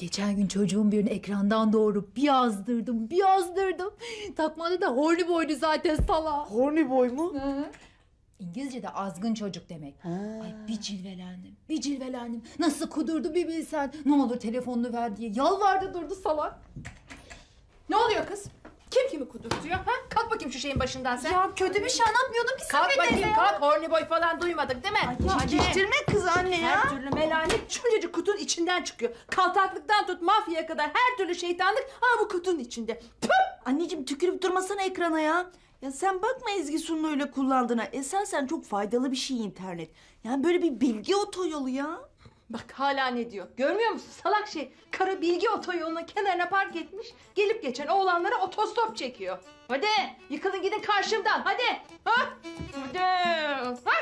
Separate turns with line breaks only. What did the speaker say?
Geçen gün çocuğun birini ekrandan doğru bir yazdırdım, bir yazdırdım. Takmadı da horny boydu zaten sala. Horny boy mu? Hı. İngilizce'de azgın çocuk demek. Ha. Ay bir cilvelendim, bir cilvelendim. Nasıl kudurdu bir bilsen. Ne olur telefonunu ver diye yalvardı durdu salak. Ne oluyor kız? Kim kimi kudurtuyor?
Ha? Kalk bakayım şu şeyin başından sen. Ya kötü bir şey anlatmıyordum ki Kalk Safiye bakayım teyze ya. kalk horny boy falan duymadık değil mi? Ay, Hadi. Geçirme kız türlü melanet şuncacık kutunun içinden çıkıyor. Kaltaklıktan
tut mafyaya kadar her türlü şeytanlık ama bu kutunun içinde. Püh! Anneciğim tükürüp durmasana ekrana ya. Ya sen bakma Ezgi Sun'un öyle kullandığına. Esasen çok faydalı bir şey internet. Yani böyle bir bilgi otoyolu ya. Bak hala ne diyor. Görmüyor musun salak şey?
Kara bilgi otoyolunun kenarına park etmiş. Gelip geçen oğlanlara otostop çekiyor. Hadi yıkılın gidin karşımdan. Hadi. Ha? Hadi. Ha?